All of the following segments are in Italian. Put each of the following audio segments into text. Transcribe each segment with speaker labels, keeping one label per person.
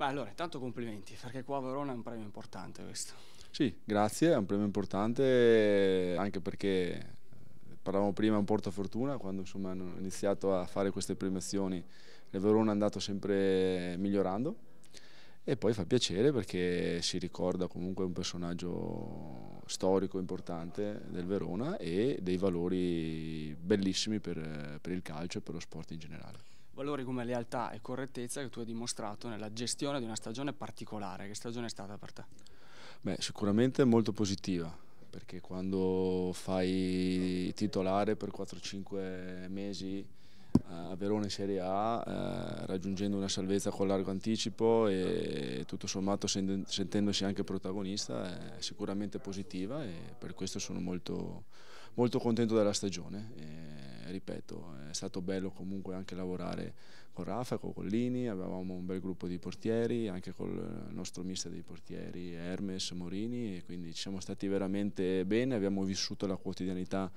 Speaker 1: Beh, allora, intanto complimenti, perché qua a Verona è un premio importante questo.
Speaker 2: Sì, grazie, è un premio importante anche perché eh, parlavamo prima, è un portafortuna, quando insomma, hanno iniziato a fare queste premiazioni il Verona è andato sempre migliorando e poi fa piacere perché si ricorda comunque un personaggio storico importante del Verona e dei valori bellissimi per, per il calcio e per lo sport in generale.
Speaker 1: Valori come lealtà e correttezza che tu hai dimostrato nella gestione di una stagione particolare. Che stagione è stata per te?
Speaker 2: Beh, sicuramente molto positiva, perché quando fai titolare per 4-5 mesi eh, a Verona in Serie A, eh, raggiungendo una salvezza con largo anticipo e tutto sommato sentendosi anche protagonista, è sicuramente positiva e per questo sono molto, molto contento della stagione. E ripeto, è stato bello comunque anche lavorare con Rafa, con Collini, avevamo un bel gruppo di portieri, anche con il nostro mister dei portieri Hermes Morini, e quindi ci siamo stati veramente bene, abbiamo vissuto la quotidianità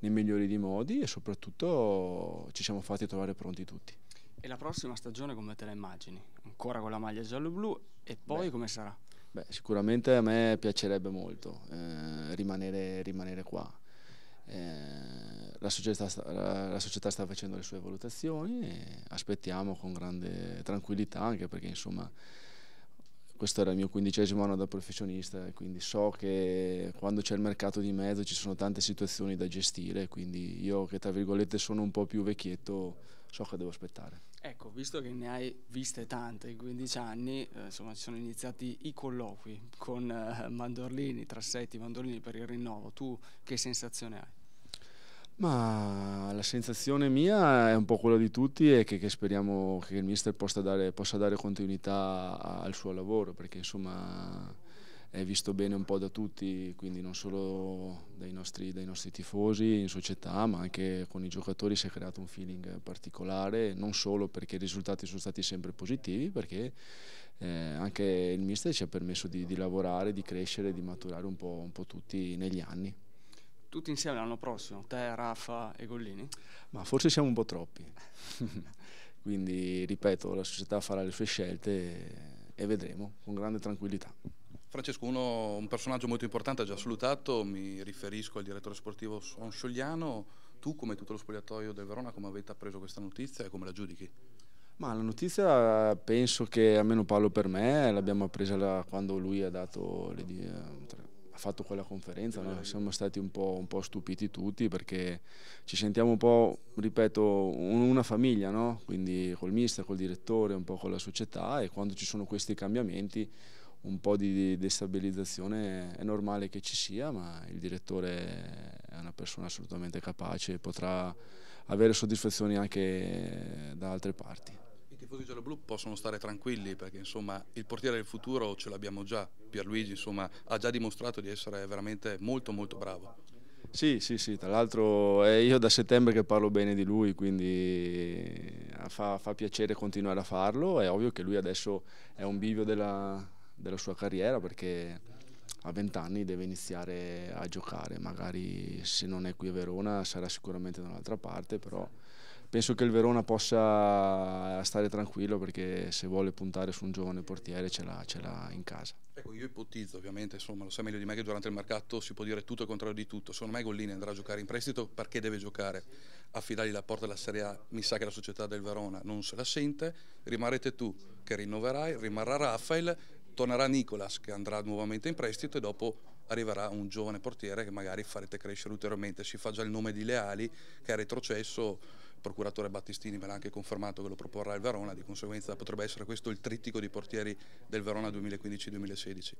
Speaker 2: nei migliori dei modi e soprattutto ci siamo fatti trovare pronti tutti.
Speaker 1: E la prossima stagione come te la immagini? Ancora con la maglia giallo-blu e poi Beh. come sarà?
Speaker 2: Beh, sicuramente a me piacerebbe molto eh, rimanere, rimanere, qua. Eh, la società, sta, la, la società, sta, facendo le sue valutazioni e aspettiamo con grande tranquillità anche perché insomma questo era il mio quindicesimo anno da professionista e quindi so che quando c'è il mercato di mezzo ci sono tante situazioni da gestire quindi io che tra virgolette sono un po' più vecchietto so che devo aspettare.
Speaker 1: Ecco, visto che ne hai viste tante in 15 anni, eh, insomma ci sono iniziati i colloqui con eh, Mandorlini, Trassetti, Mandorlini per il rinnovo, tu che sensazione hai?
Speaker 2: Ma la sensazione mia è un po' quella di tutti e che, che speriamo che il mister possa dare, possa dare, continuità al suo lavoro perché insomma è visto bene un po' da tutti, quindi non solo dai nostri, dai nostri tifosi in società ma anche con i giocatori si è creato un feeling particolare, non solo perché i risultati sono stati sempre positivi, perché eh, anche il mister ci ha permesso di, di lavorare, di crescere, di maturare un po', un po' tutti negli anni
Speaker 1: tutti insieme l'anno prossimo, te, Rafa e Gollini? Ma forse
Speaker 2: siamo un po' troppi. Quindi, ripeto, la società farà le sue scelte e vedremo con grande tranquillità.
Speaker 3: Francesco, un personaggio molto importante, già salutato, mi riferisco al direttore sportivo Son Sciogliano. Tu, come tutto lo spogliatoio del Verona, come avete appreso questa notizia e come la giudichi?
Speaker 2: Ma la notizia penso che, almeno parlo per me, l'abbiamo appresa quando lui ha dato le, eh, fatto quella conferenza, no? siamo stati un po', un po', stupiti tutti perché ci sentiamo un po', ripeto, una famiglia, no? quindi col mister, col direttore, un po' con la società e quando ci sono questi cambiamenti un po' di destabilizzazione è normale che ci sia, ma il direttore è una persona assolutamente capace e potrà avere soddisfazioni anche da altre parti
Speaker 3: tifosi gialloblu possono stare tranquilli perché insomma il portiere del futuro ce l'abbiamo già, Pierluigi insomma ha già dimostrato di essere veramente molto molto bravo.
Speaker 2: Sì, sì, sì, tra l'altro eh, io da settembre che parlo bene di lui, quindi eh, fa, fa piacere continuare a farlo, è ovvio che lui adesso è un bivio della, della sua carriera perché a vent'anni deve iniziare a giocare, magari se non è qui a Verona sarà sicuramente da un'altra parte, però penso che il Verona possa stare tranquillo perché se vuole puntare su un giovane portiere ce l'ha, in casa.
Speaker 3: Ecco, io ipotizzo ovviamente, insomma, lo sai meglio di me che durante il mercato si può dire tutto e il contrario di tutto. Secondo me Gollini andrà a giocare in prestito perché deve giocare. Affidargli la porta della Serie A, mi sa che la società del Verona non se la sente, rimarrete tu che rinnoverai, rimarrà Rafael, tornerà Nicolas che andrà nuovamente in prestito e dopo arriverà un giovane portiere che magari farete crescere ulteriormente. Si fa già il nome di Leali che ha retrocesso procuratore Battistini me l'ha anche confermato che lo proporrà il Verona, di conseguenza potrebbe essere questo il trittico di portieri del Verona 2015-2016.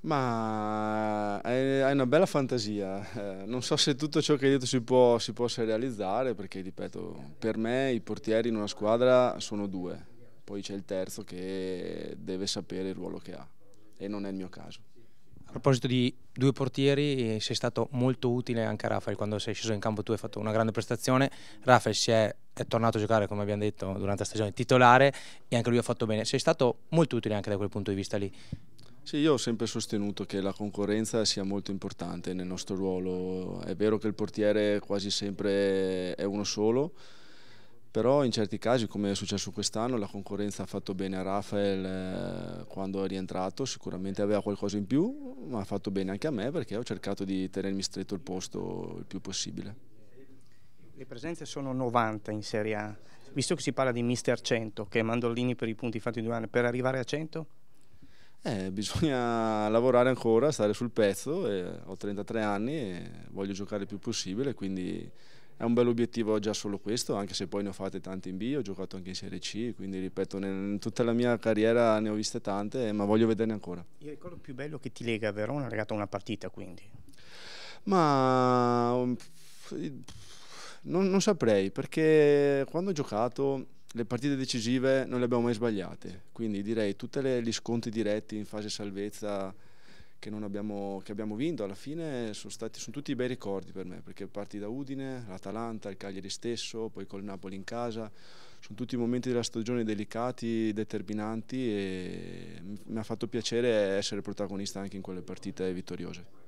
Speaker 2: Ma hai una bella fantasia, eh, non so se tutto ciò che hai detto si, può, si possa realizzare perché, ripeto, per me i portieri in una squadra sono due, poi c'è il terzo che deve sapere il ruolo che ha e non è il mio caso.
Speaker 1: A proposito di due portieri, sei stato molto utile anche a Rafael quando sei sceso in campo, tu hai fatto una grande prestazione, Rafael si è, è tornato a giocare come abbiamo detto durante la stagione titolare e anche lui ha fatto bene, sei stato
Speaker 2: molto utile anche da quel punto di vista lì. Sì, io ho sempre sostenuto che la concorrenza sia molto importante nel nostro ruolo, è vero che il portiere quasi sempre è uno solo, però in certi casi come è successo quest'anno la concorrenza ha fatto bene a Rafael eh, quando è rientrato, sicuramente aveva qualcosa in più, ma ha fatto bene anche a me perché ho cercato di tenermi stretto il posto il più possibile.
Speaker 1: Le presenze sono 90 in Serie A, visto che si parla di mister 100, che è Mandolini per i punti fatti due anni, per arrivare a 100?
Speaker 2: Eh, bisogna lavorare ancora, stare sul pezzo, eh, ho 33 anni e voglio giocare il più possibile, quindi è un bel obiettivo già solo questo, anche se poi ne ho fatte tante in B, ho giocato anche in Serie C, quindi ripeto, in tutta la mia carriera ne ho viste tante, ma voglio vederne ancora.
Speaker 1: Il ricordo più bello che ti lega a Verona è legato a una partita, quindi?
Speaker 2: Ma... Mm, non, non saprei, perché quando ho giocato le partite decisive non le abbiamo mai sbagliate, quindi direi tutti gli sconti diretti in fase salvezza che abbiamo, che, abbiamo, vinto alla fine sono, stati, sono tutti bei ricordi per me perché parti da Udine, l'Atalanta, il Cagliari stesso, poi col Napoli in casa sono tutti momenti della stagione delicati, determinanti e mi ha fatto piacere essere protagonista anche in quelle partite vittoriose.